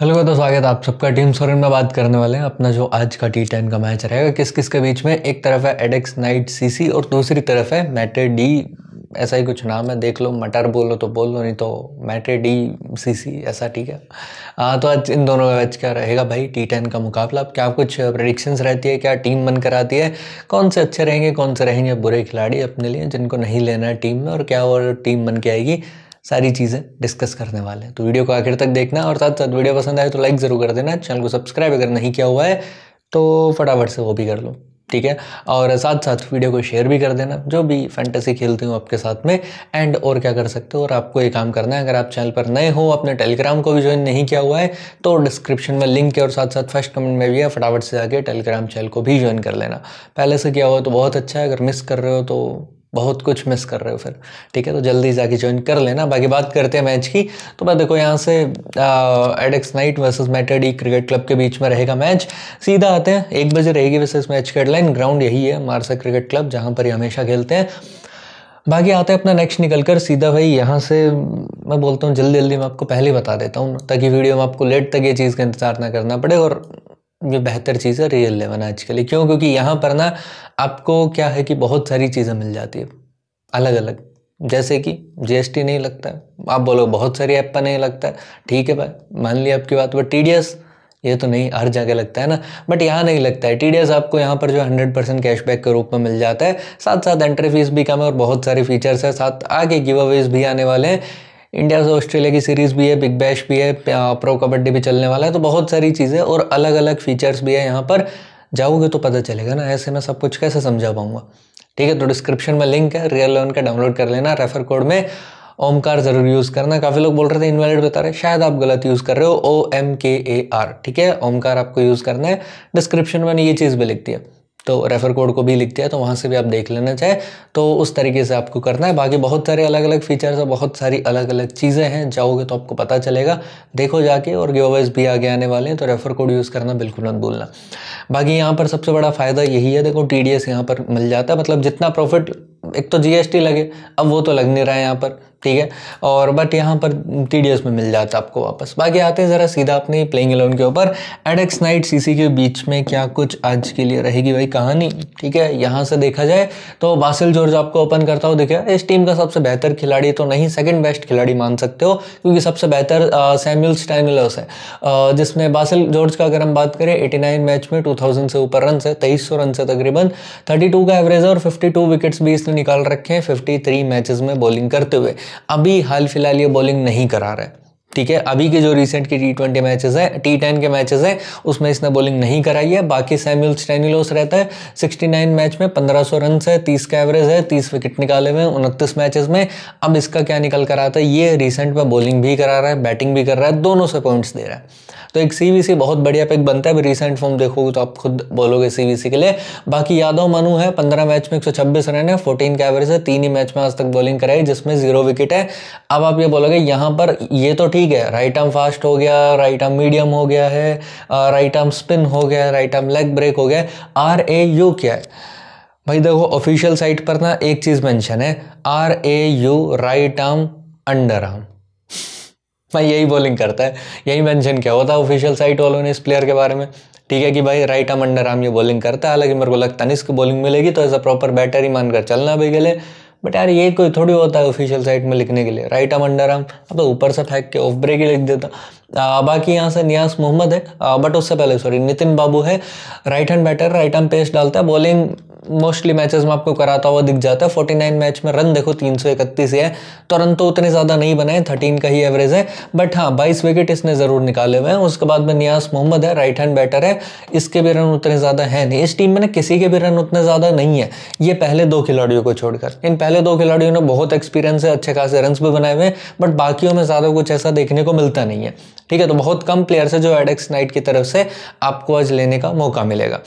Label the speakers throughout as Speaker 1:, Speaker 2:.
Speaker 1: hello दोस्तों स्वागत है आप सबका टीम सोरेन में बात करने वाले हैं अपना जो आज का टी टेन का मैच रहेगा किस किस के बीच में एक तरफ है एडेक्स नाइट सीसी और दूसरी तरफ है मैटे डी ऐसा ही कुछ नाम है देख लो मटर बोलो तो बोल लो नहीं तो मैटे डी सी सी ऐसा ठीक है आ, तो आज इन दोनों का मैच क्या रहेगा भाई टी टेन का मुकाबला अब क्या कुछ प्रडिक्शंस रहती है क्या टीम बनकर आती है कौन से अच्छे रहेंगे कौन से रहेंगे बुरे खिलाड़ी अपने लिए जिनको नहीं लेना है टीम में और क्या और टीम बन के आएगी सारी चीज़ें डिस्कस करने वाले हैं तो वीडियो को आखिर तक देखना और साथ साथ वीडियो पसंद आए तो लाइक ज़रूर कर देना चैनल को सब्सक्राइब अगर नहीं किया हुआ है तो फटाफट से वो भी कर लो ठीक है और साथ साथ वीडियो को शेयर भी कर देना जो भी फैंटेसी खेलती हूँ आपके साथ में एंड और क्या कर सकते हो और आपको ये काम करना है अगर आप चैनल पर नए हो अपने टेलीग्राम को भी ज्वाइन नहीं किया हुआ है तो डिस्क्रिप्शन में लिंक है और साथ साथ फर्स्ट कमेंट में भी है फटाफट से जाके टेलीग्राम चैनल को भी ज्वाइन कर लेना पहले से किया हुआ तो बहुत अच्छा है अगर मिस कर रहे हो तो बहुत कुछ मिस कर रहे हो फिर ठीक है तो जल्दी जाके ज्वाइन कर लेना बाकी बात करते हैं मैच की तो मैं देखो यहाँ से एडेक्स नाइट वर्सेस मैटरडी क्रिकेट क्लब के बीच में रहेगा मैच सीधा आते हैं एक बजे रहेगी वैसे इस मैच की हेडलाइन ग्राउंड यही है मारसा क्रिकेट क्लब जहाँ पर ही हमेशा खेलते हैं बाकी आते हैं अपना नेक्स्ट निकल कर सीधा भाई यहाँ से मैं बोलता हूँ जल्दी जल्दी मैं आपको पहले बता देता हूँ ताकि वीडियो में आपको लेट तक ये चीज़ का इंतजार ना करना पड़े और ये बेहतर चीज़ है रियल लेवन आज के लिए क्यों क्योंकि यहाँ पर ना आपको क्या है कि बहुत सारी चीज़ें मिल जाती है अलग अलग जैसे कि जीएसटी नहीं लगता है आप बोलो बहुत सारी ऐप पर नहीं लगता है ठीक है भाई मान लिया आपकी बात बट टी ये तो नहीं हर जगह लगता है ना बट यहाँ नहीं लगता है टी आपको यहाँ पर जो हंड्रेड परसेंट कैशबैक के रूप में मिल जाता है साथ साथ एंट्री फीस भी कम है और बहुत सारे फीचर्स है साथ आगे गिव अवेज भी आने वाले हैं इंडिया से ऑस्ट्रेलिया की सीरीज़ भी है बिग बैश भी है प्रो कबड्डी uh, भी चलने वाला है तो बहुत सारी चीज़ें और अलग अलग फीचर्स भी है यहाँ पर जाओगे तो पता चलेगा ना ऐसे मैं सब कुछ कैसे समझा पाऊँगा ठीक है तो डिस्क्रिप्शन में लिंक है रियल लोन का डाउनलोड कर लेना रेफर कोड में ओमकार ज़रूर यूज़ करना काफ़ी लोग बोल रहे थे इनवैलिड बता रहे शायद आप गलत यूज़ कर रहे हो ओ एम के ए आर ठीक है ओमकार आपको यूज़ करना है डिस्क्रिप्शन में ये चीज़ भी लिखती है तो रेफ़र कोड को भी लिख दिया तो वहाँ से भी आप देख लेना चाहे तो उस तरीके से आपको करना है बाकी बहुत सारे अलग अलग फीचर्स और बहुत सारी अलग अलग चीज़ें हैं जाओगे तो आपको पता चलेगा देखो जाके और गिवअवेज भी आगे आने वाले हैं तो रेफ़र कोड यूज़ करना बिल्कुल मत भूलना बाकी यहाँ पर सबसे बड़ा फ़ायदा यही है देखो टी डी यहाँ पर मिल जाता है मतलब जितना प्रॉफिट एक तो जी लगे अब वो तो लग नहीं रहा है यहाँ पर ठीक है और बट यहाँ पर टी में मिल जाता है आपको वापस बाकी आते हैं ज़रा सीधा अपने प्लेइंग एलेवन के ऊपर एडेक्स नाइट सीसी के बीच में क्या कुछ आज के लिए रहेगी भाई कहानी ठीक है यहाँ से देखा जाए तो बासिल जॉर्ज आपको ओपन करता हूँ देखिए इस टीम का सबसे बेहतर खिलाड़ी तो नहीं सेकेंड बेस्ट खिलाड़ी मान सकते हो क्योंकि सबसे बेहतर सैम्यूल स्टैनलर्स है जिसमें बासिल जॉर्ज का अगर हम बात करें एटी मैच में टू से ऊपर रन है तेईस रन से तकरीबन थर्टी का एवरेज है और फिफ्टी विकेट्स भी इसने निकाल रखे हैं फिफ्टी मैचेस में बॉलिंग करते हुए अभी हाल फिलहाल ये बॉलिंग नहीं करा रहा है ठीक है अभी के जो रिसेंट के टी ट्वेंटी मैचेज हैं टी टेन के मैचेस हैं उसमें इसने बॉलिंग नहीं कराई है बाकी सैम्यूल स्टेनिलोस रहता है 69 मैच में 1500 रन है 30 का एवरेज है 30 विकेट निकाले हुए उनतीस मैचेस में अब इसका क्या निकल कर आता है ये रिसेंट में बॉलिंग भी करा रहा है बैटिंग भी कर रहा है दोनों से पॉइंट्स दे रहा है तो एक सी बहुत बढ़िया पिक बनता है अभी रिसेंट फॉर्म देखोगे तो आप खुद बोलोगे सी के लिए बाकी यादव मनु है पंद्रह मैच में एक रन है फोर्टीन के एवरेज है तीन ही मैच में आज तक बॉलिंग कराई जिसमें जीरो विकेट है अब आप ये बोलोगे यहाँ पर ये तो ठीक है राइट आर्म फास्ट हो गया राइट आर्म मीडियम हो गया है राइट आर्म स्पिन हो गया राइट आर्म लेग ब्रेक हो गया आर ए यू क्या है भाई देखो ऑफिशियल साइट पर ना एक चीज़ मेंशन है R A U right arm under arm भाई यही बॉलिंग करता है यही मेंशन किया होता है ऑफिशियल साइट वालों ने इस प्लेयर के बारे में ठीक है कि भाई राइट आर्म अंडर आर्म ये बॉलिंग करता है हालांकि मेरे को लगता नहीं निस्क बॉलिंग मिलेगी तो ऐसा प्रॉपर बैटर ही मानकर चलना भी गले बट यार ये कोई थोड़ी होता है ऑफिशियल साइट में लिखने के लिए राइट आर्म अंडर आर्म अब तो ऊपर से फेंक के ऑफ ब्रेक ही लिख देता बाकी यहाँ से नियास मोहम्मद है बट उससे पहले सॉरी नितिन बाबू है right hand batter right hand pace डालता है बॉलिंग मोस्टली मैचेस में आपको कराता हुआ दिख जाता है फोर्टी नाइन मैच में रन देखो तीन सौ इकतीस है तो रन तो उतने ज़्यादा नहीं बनाए थर्टीन का ही एवरेज है बट हाँ बाईस विकेट इसने ज़रूर निकाले हुए हैं उसके बाद में नियास मोहम्मद है राइट हैंड बैटर है इसके भी रन उतने ज़्यादा है नहीं इस टीम में ना किसी के भी रन उतने ज़्यादा नहीं है ये पहले दो खिलाड़ियों को छोड़कर इन पहले दो खिलाड़ियों ने बहुत एक्सपीरियंस है अच्छे खासे रन भी बनाए हुए हैं बट बाकियों में ज़्यादा कुछ ऐसा देखने को मिलता नहीं है ठीक है तो बहुत कम प्लेयर्स है जो एडेक्स नाइट की तरफ से आपको आज लेने का मौका मिलेगा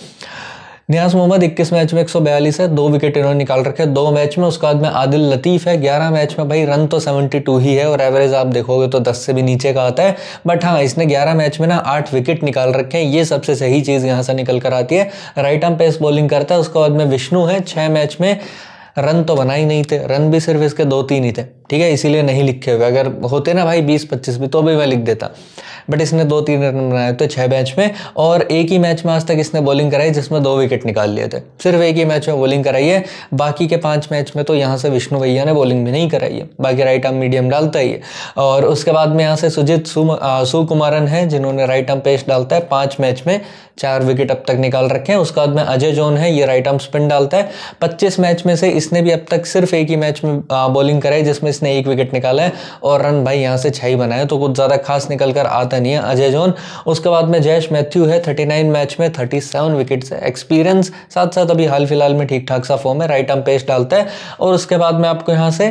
Speaker 1: न्यास मोहम्मद 21 मैच में 142 है दो विकेट इन्होंने निकाल रखे दो मैच में उसके बाद में आदिल लतीफ़ है 11 मैच में भाई रन तो 72 ही है और एवरेज आप देखोगे तो 10 से भी नीचे का आता है बट हाँ इसने 11 मैच में ना आठ विकेट निकाल रखे हैं ये सबसे सही चीज़ यहाँ से निकल कर आती है राइट आर्म पेस बॉलिंग करता है उसके बाद में विष्णु है छः मैच में रन तो बना ही नहीं थे रन भी सिर्फ इसके दो तीन ही थे ठीक है इसीलिए नहीं लिखे हुए अगर होते ना भाई बीस पच्चीस भी तो भी मैं लिख देता बट इसने दो तीन रन बनाए थे छः मैच में और एक ही मैच में आज तक इसने बॉलिंग कराई जिसमें दो विकेट निकाल लिए थे सिर्फ एक ही मैच में बॉलिंग कराई है बाकी के पाँच मैच में तो यहाँ से विष्णु भैया ने बॉलिंग भी नहीं कराई है बाकी राइट आर्म मीडियम डालता ही है और उसके बाद में यहाँ से सुजीत सुकुमारन है जिन्होंने राइट आर्म पेश डालता है पाँच मैच में चार विकेट अब तक निकाल रखे हैं उसके बाद में अजय जोन है ये राइट आर्म स्पिन डालता है पच्चीस मैच में से इसने भी अब तक सिर्फ एक ही मैच में बॉलिंग कराई जिसमें इसने एक विकेट निकाला है और रन भाई यहाँ से छाई बनाए तो कुछ ज़्यादा खास निकल कर आता नहीं है अजय जोन उसके बाद में जयश मैथ्यू है थर्टी मैच में थर्टी विकेट्स है एक्सपीरियंस साथ साथ अभी हाल फिलहाल में ठीक ठाक सा फॉर्म है राइट आर्म पेस्ट डालता है और उसके बाद में आपको यहाँ से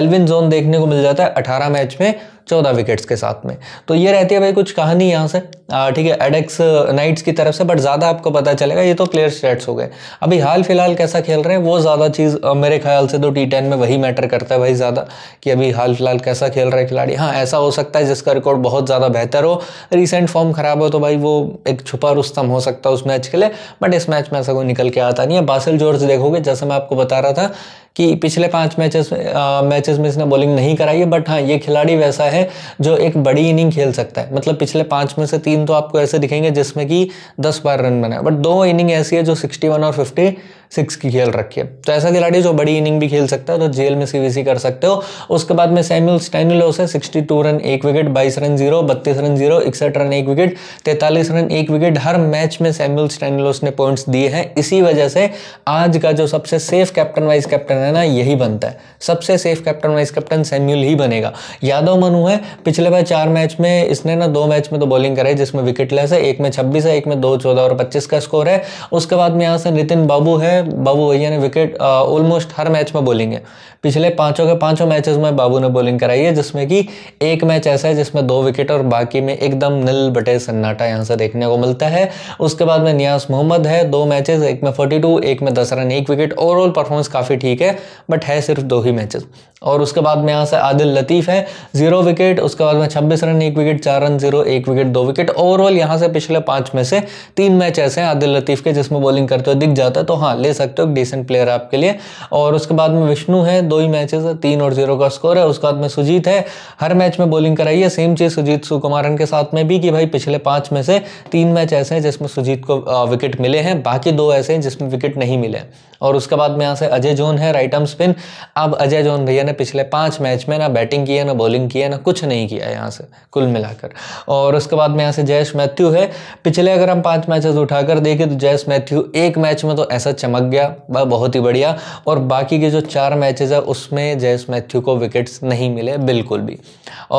Speaker 1: एलविन जोन देखने को मिल जाता है अठारह मैच में चौदह विकेट्स के साथ में तो ये रहती है भाई कुछ कहानी यहाँ से ठीक है एडेक्स नाइट्स uh, की तरफ से बट ज़्यादा आपको पता चलेगा ये तो प्लेयर स्टेट्स हो गए अभी हाल फिलहाल कैसा खेल रहे हैं वो ज़्यादा चीज़ मेरे ख्याल से तो टी टेन में वही मैटर करता है भाई ज़्यादा कि अभी हाल फिलहाल कैसा खेल रहे हैं खिलाड़ी हाँ ऐसा हो सकता है जिसका रिकॉर्ड बहुत ज़्यादा बेहतर हो रिसेंट फॉर्म खराब हो तो भाई वो एक छुपा रुस्तम हो सकता है उस मैच के लिए बट इस मैच में ऐसा कोई निकल के आता नहीं है बासिल जोर्ज देखोगे जैसे मैं आपको बता रहा था कि पिछले पाँच मैचेस मैचेस में इसने बॉलिंग नहीं कराई है बट हाँ ये खिलाड़ी वैसा है जो एक बड़ी इनिंग खेल सकता है मतलब पिछले पांच में से तीन तो आपको ऐसे दिखेंगे जिसमें कि दस बार रन बनाए बट दो इनिंग ऐसी है जो सिक्सटी और फिफ्टी सिक्स की खेल रखी है तो ऐसा खिलाड़ी जो बड़ी इनिंग भी खेल सकता है तो जेल में सीवीसी कर सकते हो उसके बाद में सैम्यूल स्टैनिलोस है सिक्सटी रन एक विकेट बाईस रन जीरो बत्तीस रन जीरो इकसठ रन एक विकेट तैंतालीस रन एक विकेट हर मैच में सैम्यूल स्टैनिलोस ने पॉइंट्स दिए हैं इसी वजह से आज का जो सबसे सेफ कैप्टन वाइस कैप्टन है ना यही बनता है सबसे safe captain vice captain Samuel ही बनेगा यादव मनु है पिछले बार चार मैच में इसने ना दो मैच में तो बॉलिंग कराई जिसमें विकेट लेस है एक में छब्बीस है एक में दो चौदह और पच्चीस का स्कोर है उसके बाद में यहाँ से नितिन बाबू है में बाबू भैया ने विकेट ऑलमोस्ट हर मैच में बॉलिंग है पिछले पांचों के पांचों मैचेस में बाबू ने बॉलिंग कराई है जिसमें कि एक मैच ऐसा है जिसमें दो विकेट और बाकी में एकदम नील बटे सन्नाटा यहाँ से देखने को मिलता है उसके बाद में नियास मोहम्मद है दो मैचेस एक में फोर्टी एक में दस रन एक विकेट ओवरऑल परफॉर्मेंस काफ़ी ठीक है बट है सिर्फ दो ही मैचेस और उसके बाद में यहाँ से आदिल लतीफ़ है जीरो विकेट उसके बाद में छब्बीस रन एक विकेट चार रन जीरो एक विकेट दो विकेट ओवरऑल यहाँ से पिछले पाँच में से तीन मैच ऐसे हैं आदिल लतीफ़ के जिसमें बॉलिंग करते हुए दिख जाता है तो हाँ ले सकते हो डिसेंट प्लेयर है आपके लिए और उसके बाद में विष्णु है दो ही मैचेस है तीन और जीरो का स्कोर है उसके बाद में सुजीत है हर मैच में बॉलिंग कराई है सेम चीज़ सुजीत सुकुमारन के साथ में भी कि भाई पिछले पाँच में से तीन मैच ऐसे हैं जिसमें सुजीत को विकेट मिले हैं बाकी दो ऐसे हैं जिसमें विकेट नहीं मिले और उसके बाद में यहाँ से अजय जोन है राइट आर्म स्पिन अब अजय जोन भैया ने पिछले पाँच मैच में ना बैटिंग की है ना बॉलिंग की है ना कुछ नहीं किया है यहाँ से कुल मिलाकर और उसके बाद में यहाँ से जयेश मैथ्यू है पिछले अगर हम पाँच मैचेस उठाकर देखें तो जयेश मैथ्यू एक मैच में तो ऐसा चमक गया वह बहुत ही बढ़िया और बाकी के जो चार मैचेस है उसमें जयस मैथ्यू को विकेट्स नहीं मिले बिल्कुल भी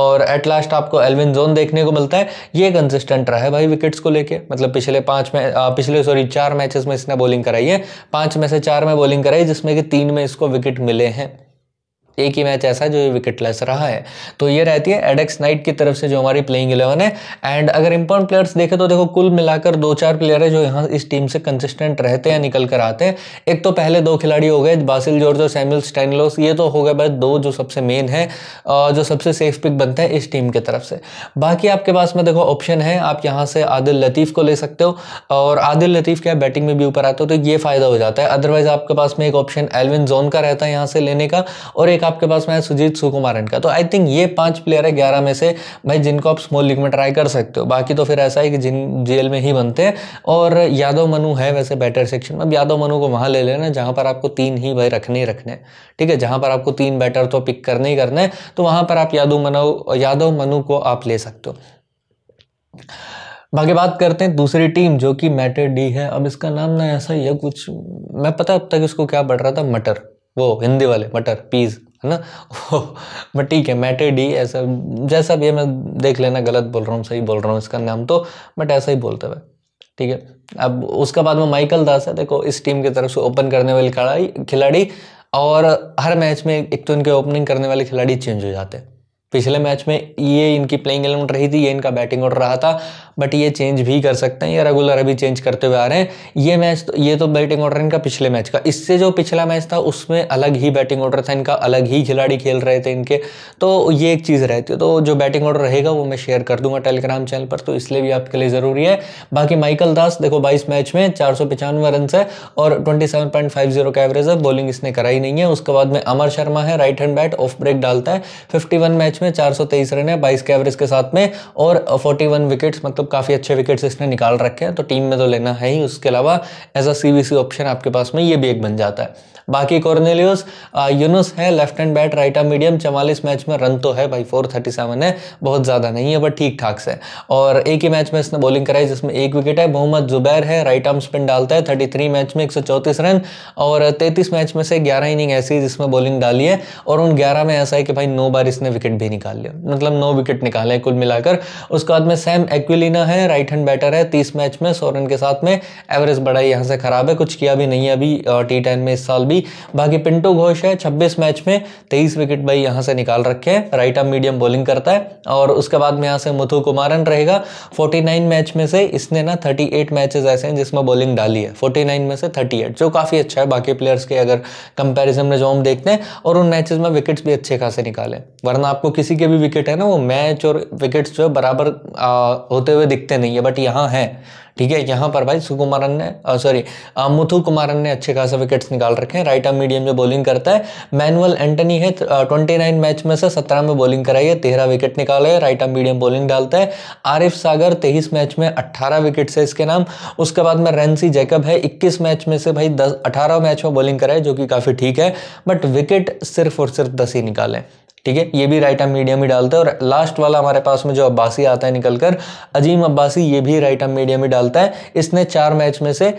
Speaker 1: और एट लास्ट आपको एलविन जोन देखने को मिलता है ये कंसिस्टेंट रहा है भाई विकेट्स को लेके मतलब पिछले पाँच में पिछले सॉरी चार मैचेस में इसने बॉलिंग कराई है पाँच में से चार में बॉलिंग कराई जिसमें कि तीन में इसको विकेट मिले हैं एक ही मैच ऐसा है जो विकेट लेस रहा है तो ये रहती है एडेक्स नाइट की तरफ से जो हमारी प्लेइंग इलेवन है एंड अगर इम्पोर्टेंट प्लेयर्स देखें तो देखो कुल मिलाकर दो चार प्लेयर है जो यहाँ इस टीम से कंसिस्टेंट रहते हैं निकल कर आते हैं एक तो पहले दो खिलाड़ी हो गए बासिल जॉर्ज और सैमुअल स्टैनलोस ये तो हो गए बस दो जो सबसे मेन है जो सबसे सेफ पिक बनता है इस टीम की तरफ से बाकी आपके पास में देखो ऑप्शन है आप यहाँ से आदिल लतीफ़ को ले सकते हो और आदिल लतीफ़ क्या बैटिंग में भी ऊपर आते हो तो ये फ़ायदा हो जाता है अदरवाइज़ आपके पास में एक ऑप्शन एलविन जोन का रहता है यहाँ से लेने का और एक आपके पास में सुजीत सुकुमारन का तो आई थिंक ये पांच प्लेयर है ग्यारह में से भाई जिनको आप स्मॉल लीग में ट्राई कर सकते हो बाकी तो फिर ऐसा है कि जिन जेल में ही बनते हैं और यादव मनु है वैसे बैटर सेक्शन में अब यादव मनु को वहां ले लेना जहां पर आपको तीन ही भाई रखने ही रखने ठीक है जहां पर आपको तीन बैटर तो पिक करने ही करने तो वहां पर आप यादव मनु यादव मनु को आप ले सकते हो बाकी बात करते हैं दूसरी टीम जो कि मैटर डी है अब इसका नाम ना ऐसा ही है कुछ मैं पता अब तक इसको क्या बढ़ रहा था मटर वो हिंदी वाले मटर पीज है ना बट ठीक है मैटर तो डी ऐसा जैसा भी है मैं देख लेना गलत बोल रहा हूँ सही बोल रहा हूँ इसका नाम तो बट ऐसा ही बोलते हुए ठीक है अब उसके बाद में माइकल दास है देखो इस टीम की तरफ से ओपन करने वाले खिलाड़ी और हर मैच में एक तो इनके ओपनिंग करने वाले खिलाड़ी चेंज हो जाते हैं पिछले मैच में ये इनकी प्लेइंग एलेवन रही थी ये इनका बैटिंग ऑर्डर रहा था बट ये चेंज भी कर सकते हैं या रेगुलर अभी चेंज करते हुए आ रहे हैं ये मैच तो ये तो बैटिंग ऑर्डर इनका पिछले मैच का इससे जो पिछला मैच था उसमें अलग ही बैटिंग ऑर्डर था इनका अलग ही खिलाड़ी खेल रहे थे इनके तो ये एक चीज़ रहती है तो जो बैटिंग ऑर्डर रहेगा वो मैं शेयर कर दूंगा टेलीग्राम चैनल पर तो इसलिए भी आपके लिए ज़रूरी है बाकी माइकल दास देखो बाईस मैच में चार रन है और ट्वेंटी का एवरेज है बॉलिंग इसने कराई नहीं है उसके बाद में अमर शर्मा है right hand bat off break डालता है फिफ्टी मैच में चार रन है बाईस के एवरेज के साथ में और फोर्टी विकेट्स मतलब मतलब तो काफ़ी अच्छे विकेट्स इसने निकाल रखे हैं तो टीम में तो लेना है ही उसके अलावा एज अ सी ऑप्शन आपके पास में ये भी एक बन जाता है बाकी कॉर्नेलियस यूनुस uh, है left hand bat right arm medium चवालीस मैच में रन तो है भाई फोर थर्टी सेवन है बहुत ज़्यादा नहीं है बट ठीक ठाक से और एक ही मैच में इसने बॉलिंग कराई जिसमें एक विकेट है मोहम्मद जुबैर है राइट आर्म स्पिन डालता है थर्टी थ्री मैच में एक सौ चौंतीस रन और तैंतीस मैच में से ग्यारह इनिंग ऐसी जिसमें बॉलिंग डाली है और उन ग्यारह में ऐसा है कि भाई नौ बार इसने विकेट भी निकाल लिया मतलब नौ विकेट निकाले कुल मिलाकर उसके बाद में सैम एक्विलिन मीना है राइट हैंड बैटर है तीस मैच में सौ रन के साथ में एवरेज बढ़ाई यहाँ से ख़राब है कुछ किया भी नहीं है अभी टी टेन में इस साल भी बाकी पिंटो घोष है छब्बीस मैच में तेईस विकेट भाई यहाँ से निकाल रखे हैं राइट आर्म मीडियम बॉलिंग करता है और उसके बाद में यहाँ से मुथु कुमारन रहेगा फोर्टी मैच में से इसने ना थर्टी मैचेस ऐसे हैं जिसमें बॉलिंग डाली है फोर्टी में से थर्टी जो काफ़ी अच्छा है बाकी प्लेयर्स के अगर कंपेरिजन में जो हम देखते हैं और उन मैचेज में विकेट्स भी अच्छे खासे निकाले वरना आपको किसी के भी विकेट है ना वो मैच और विकेट्स जो है बराबर होते हुए हुए दिखते नहीं है बट यहाँ है ठीक है यहाँ पर भाई सुकुमारन ने सॉरी मुथु कुमारन ने अच्छे खासे विकेट्स निकाल रखे हैं राइट आर्म मीडियम में बॉलिंग करता है मैनुअल एंटनी है ट्वेंटी नाइन मैच में से सत्रह में बॉलिंग कराई है तेरह विकेट निकाले है राइट आर्म मीडियम बॉलिंग डालता है आरिफ सागर तेईस मैच में अट्ठारह विकेट्स है इसके नाम उसके बाद में रेंसी जैकब है इक्कीस मैच में से भाई दस अठारह मैच में बॉलिंग कराए जो कि काफ़ी ठीक है बट विकेट सिर्फ और सिर्फ दस ही निकाले ठीक है ये भी राइट आर्म मीडियम ही डालता है और लास्ट वाला हमारे पास में जो अब्बासी आता है निकलकर अजीम अब्बासी ये भी राइट आर्म मीडियम ही डालता है इसने चार मैच में से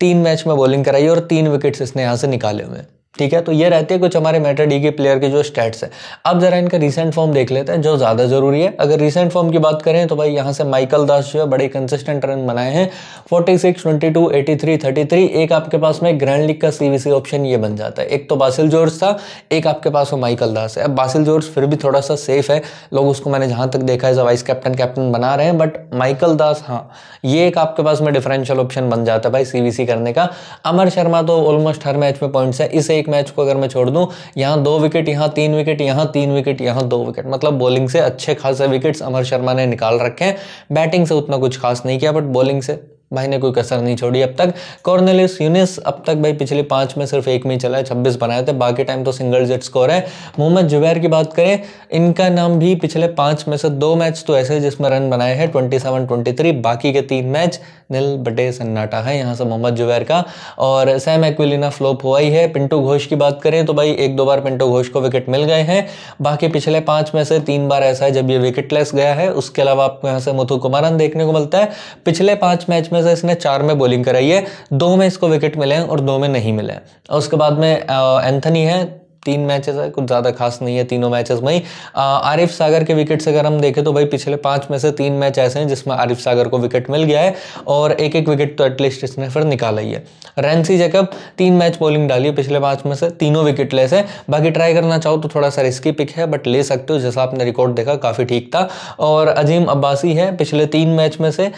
Speaker 1: तीन मैच में बॉलिंग कराई और तीन विकेट्स इसने यहाँ से निकाले हुए हैं ठीक है तो ये रहती है कुछ हमारे मेटर डी के प्लेयर के जो स्टेट्स है अब ज़रा इनका रिसेंट फॉर्म देख लेते हैं जो ज़्यादा ज़रूरी है अगर रिसेंट फॉर्म की बात करें तो भाई यहाँ से माइकल दास जो है बड़े कंसिस्टेंट रन बनाए हैं 46, 22, 83, 33 एक आपके पास में ग्रैंड लीग का सीवीसी ऑप्शन ये बन जाता है एक तो बासिल जोर्स था एक आपके पास वो माइकल दास है अब बासिल जोर्स फिर भी थोड़ा सा सेफ है लोग उसको मैंने जहाँ तक देखा है वाइस कैप्टन कैप्टन बना रहे हैं बट माइकल दास हाँ ये एक आपके पास में डिफरेंशियल ऑप्शन बन जाता है भाई सी करने का अमर शर्मा तो ऑलमोस्ट हर मैच में पॉइंट्स है इसे एक मैच को अगर मैं छोड़ दूँ यहाँ दो विकेट यहाँ तीन विकेट यहाँ तीन विकेट यहाँ दो विकेट मतलब बॉलिंग से अच्छे खासे विकेट्स अमर शर्मा ने निकाल रखे हैं बैटिंग से उतना कुछ खास नहीं किया बट बॉलिंग से भाई ने कोई कसर नहीं छोड़ी अब तक कॉर्नेलिस यूनिस अब तक भाई पिछले पाँच में सिर्फ एक में चला है छब्बीस बनाए थे बाकी टाइम तो सिंगल जेट स्कोर है मोहम्मद जुबैर की बात करें इनका नाम भी पिछले पाँच में से दो मैच तो ऐसे जिसमें रन बनाए हैं ट्वेंटी सेवन ट्वेंटी थ्री बाकी के तीन मैच निल बटे सन्नाटा है यहाँ से मोहम्मद जुबैर का और सैम एक्विलिना फ्लोप हुआ ही है पिंटू घोष की बात करें तो भाई एक दो बार पिंटू घोष को विकेट मिल गए हैं बाकी पिछले पाँच में से तीन बार ऐसा है जब ये विकेटलेस गया है उसके अलावा आपको यहाँ से मुथु कुमारन देखने को मिलता है पिछले पाँच मैच में मैचेस है इसने चार में बॉलिंग कराई है दो में इसको विकेट मिले हैं और दो में नहीं मिले और उसके बाद में एंथनी है तीन मैचेस है कुछ ज़्यादा खास नहीं है तीनों मैचेस में ही आरिफ सागर के विकेट से अगर हम देखें तो भाई पिछले पांच में से तीन मैच ऐसे हैं जिसमें आरिफ सागर को विकेट मिल गया है और एक एक विकेट तो एटलीस्ट इसने फिर निकाला ही है रेंसी जैकब तीन मैच बॉलिंग डाली है पिछले पाँच में से तीनों विकेट लेस है बाकी ट्राई करना चाहो तो थोड़ा सा रिस्की पिक है बट ले सकते हो जैसा आपने रिकॉर्ड देखा काफ़ी ठीक था और अजीम अब्बासी है पिछले तीन मैच में से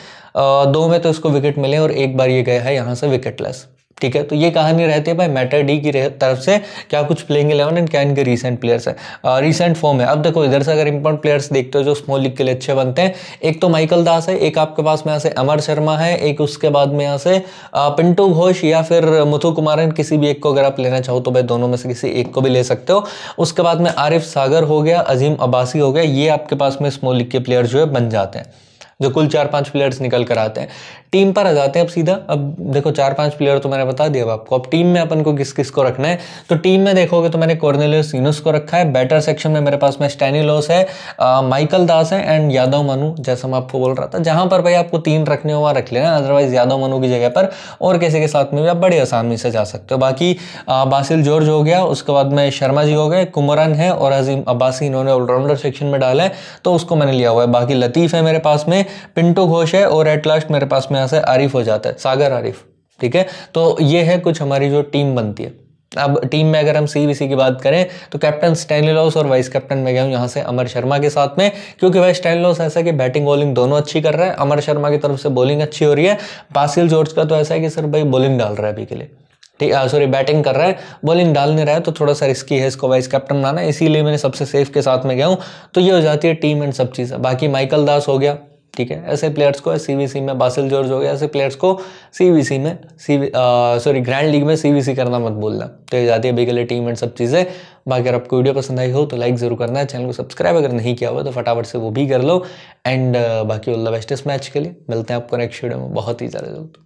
Speaker 1: दो में तो इसको विकेट मिले और एक बार ये गया है यहाँ से विकेट लेस ठीक है तो ये कहानी रहती है भाई मैटर डी की तरफ से क्या कुछ प्लेइंग इलेवन एंड क्या इनके रीसेंट प्लेयर्स है रीसेंट फॉर्म है अब देखो इधर से अगर इम्पोर्ट प्लेयर्स देखते हो जो स्मॉल लीग के लिए अच्छे बनते हैं एक तो माइकल दास है एक आपके पास में यहाँ से अमर शर्मा है एक उसके बाद में यहाँ से पिंटू घोष या फिर मुथु कुमारन किसी भी एक को अगर आप लेना चाहो तो भाई दोनों में से किसी एक को भी ले सकते हो उसके बाद में आरिफ सागर हो गया अजीम अब्बासी हो गया ये आपके पास में स्मॉल लीग के प्लेयर जो है बन जाते हैं जो कुल चार पांच प्लेयर्स निकल कर आते हैं टीम पर आ जाते हैं अब सीधा अब देखो चार पांच प्लेयर तो मैंने बता दिया अब आपको अब टीम में अपन को किस किस को रखना है तो टीम में देखोगे तो मैंने कॉर्नेलियस यूनुस को रखा है बैटर सेक्शन में मेरे पास में स्टैनिलोस है माइकल दास है एंड यादव मनु जैसा मैं आपको बोल रहा था जहाँ पर भाई आपको तीन रखने हो वहाँ रख लेना अदरवाइज यादव मनु की जगह पर और किसी के साथ में भी आप बड़ी आसानी से जा सकते हो बाकी बासिल जॉर्ज हो गया उसके बाद में शर्मा जी हो गए कुमरन है और अजीम अब्बासी इन्होंने ऑलराउंडर सेक्शन में डाला है तो उसको मैंने लिया हुआ है बाकी लतीफ़ है मेरे पास में पिंटू घोष है और एट लास्ट मेरे पास में यहाँ से आरिफ हो जाता है सागर आरिफ ठीक है तो ये है कुछ हमारी जो टीम बनती है अब टीम में अगर हम सी की बात करें तो कैप्टन स्टैनलॉस और वाइस कैप्टन मैं गया हूँ यहाँ से अमर शर्मा के साथ में क्योंकि वाइस स्टैनलॉस ऐसा है कि बैटिंग बॉलिंग दोनों अच्छी कर रहा है अमर शर्मा की तरफ से बॉलिंग अच्छी हो रही है बासिल जॉर्ज का तो ऐसा है कि सर भाई बॉलिंग डाल रहा है अभी के लिए ठीक है सॉरी बैटिंग कर रहा है बॉलिंग डाल नहीं रहा है तो थोड़ा सा रिस्की है इसको वाइस कैप्टन बनाना इसीलिए मैंने सबसे सेफ के साथ में गया हूँ तो ये हो जाती है टीम एंड सब चीज़ बाकी माइकल दास हो गया ठीक है ऐसे प्लेयर्स को सीवीसी में बासिल जॉर्ज हो गया ऐसे प्लेयर्स को सीवीसी में सी सॉरी ग्रैंड लीग में सीवीसी करना मत बोलना तो ये जाती है अभी के लिए टीम एंड सब चीज़ें बाकी अगर आपको वीडियो पसंद आई हो तो लाइक ज़रूर करना है चैनल को सब्सक्राइब अगर नहीं किया हुआ तो फटाफट से वो भी कर लो एंड बाकी ऑल द बेस्ट इस मैच के लिए मिलते हैं आपको नेक्स्ट वीडियो में बहुत ही ज़्यादा जल्द